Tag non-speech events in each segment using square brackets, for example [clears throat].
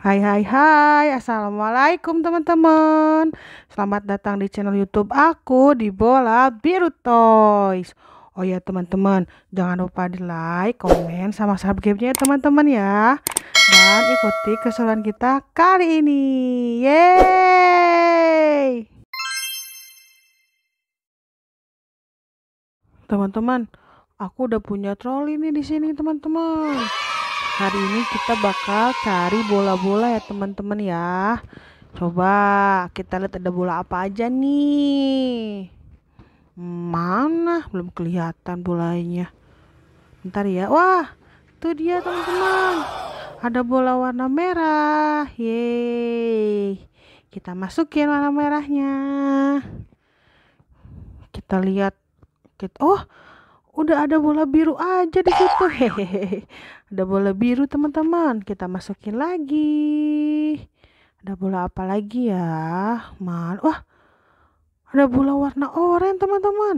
Hai hai hai Assalamualaikum teman-teman Selamat datang di channel youtube aku di Bola Biru Toys Oh ya teman-teman Jangan lupa di like, komen, sama subscribe-nya ya, teman-teman ya Dan ikuti keseruan kita kali ini Yeay Teman-teman Aku udah punya troli nih di sini teman-teman Hari ini kita bakal cari bola-bola ya teman-teman ya. Coba kita lihat ada bola apa aja nih. Mana? Belum kelihatan bolanya. Ntar ya. Wah, itu dia teman-teman. Ada bola warna merah. Yeay. Kita masukin warna merahnya. Kita lihat. oh, udah ada bola biru aja di situ hehehe ada bola biru teman-teman kita masukin lagi ada bola apa lagi ya man wah ada bola warna oranye teman-teman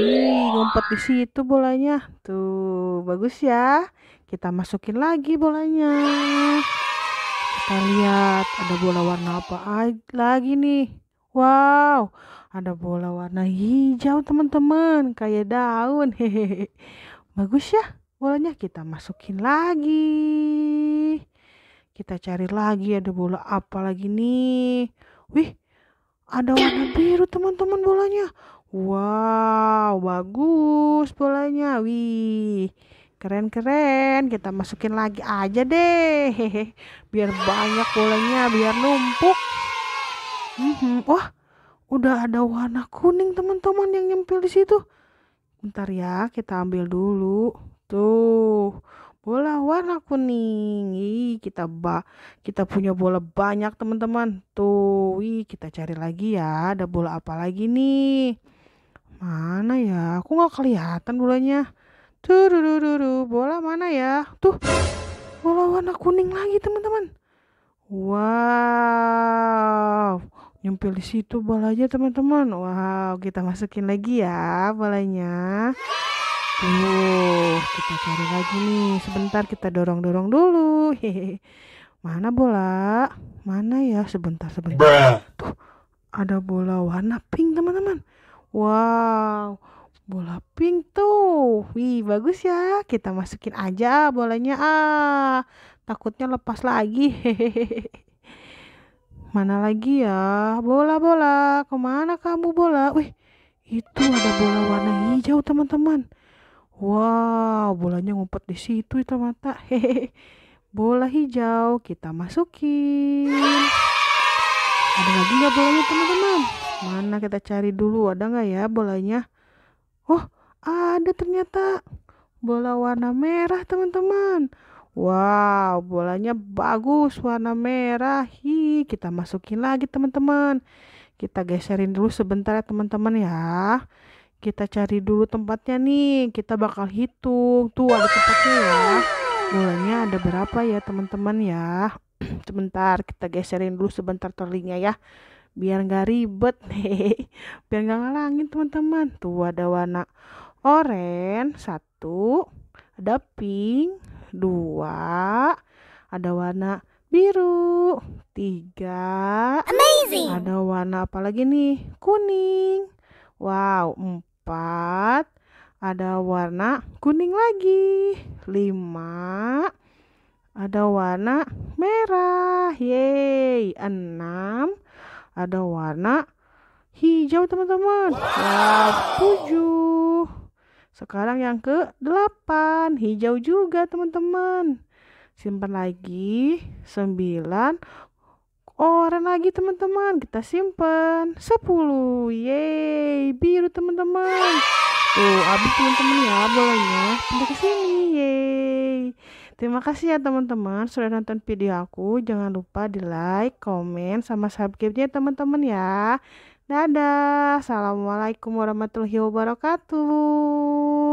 ih ngumpet di situ bolanya tuh bagus ya kita masukin lagi bolanya kita lihat ada bola warna apa lagi nih Wow, ada bola warna hijau teman-teman, kayak daun. Hehehe. Bagus ya, bolanya kita masukin lagi. Kita cari lagi ada bola apa lagi nih. Wih, ada warna biru teman-teman bolanya. Wow, bagus bolanya. Wih keren-keren kita masukin lagi aja deh Hehehe, biar banyak bolanya biar numpuk Mm-hmm. Wah, udah ada warna kuning teman-teman yang nyempil di situ. Bentar ya, kita ambil dulu. Tuh, bola warna kuning. Ih, kita ba kita punya bola banyak teman-teman. Tuh, kita cari lagi ya. Ada bola apa lagi nih? Mana ya? Aku nggak kelihatan bolanya. Tuh, bola mana ya? Tuh, bola warna kuning lagi teman-teman. Wow, nyempil di situ bola aja teman-teman wow kita masukin lagi ya bolanya tuh kita cari lagi nih sebentar kita dorong-dorong dulu hehehe mana bola mana ya sebentar sebentar tuh ada bola warna pink teman-teman wow bola pink tuh wih bagus ya kita masukin aja bolanya ah takutnya lepas lagi hehehe Mana lagi ya? Bola, bola. Kemana kamu bola? Wih, itu ada bola warna hijau teman-teman. Wow, bolanya ngumpet di situ itu mata. [laughs] Hehehe. Bola hijau kita masukin. Ada lagi nggak bolanya teman-teman? Mana kita cari dulu ada nggak ya bolanya? Oh, ada ternyata bola warna merah teman-teman. Wow, bolanya bagus warna merah. Hi, kita masukin lagi teman-teman. Kita geserin dulu sebentar ya teman-teman ya. Kita cari dulu tempatnya nih. Kita bakal hitung. Tuh ada tempatnya ya. Bolanya ada berapa ya teman-teman ya. [clears throat] sebentar, kita geserin dulu sebentar terlinya ya. Biar nggak ribet. nih. [laughs] Biar nggak ngalangin teman-teman. Tuh ada warna oranye satu. Ada pink Dua, ada warna biru. Tiga, amazing. Ada warna apa lagi nih? Kuning. Wow, empat, ada warna kuning lagi. Lima, ada warna merah. Yeay. Enam, ada warna hijau teman-teman. Wow. tujuh sekarang yang ke delapan hijau juga teman-teman. Simpan lagi, sembilan oren lagi teman-teman. Kita simpan, sepuluh yeay, biru teman-teman. Tuh, habis teman-teman ya bolanya. Pindah ke sini, yeay. Terima kasih ya teman-teman sudah nonton video aku. Jangan lupa di like, komen, sama subscribe-nya teman-teman ya. Dadah. Assalamualaikum warahmatullahi wabarakatuh.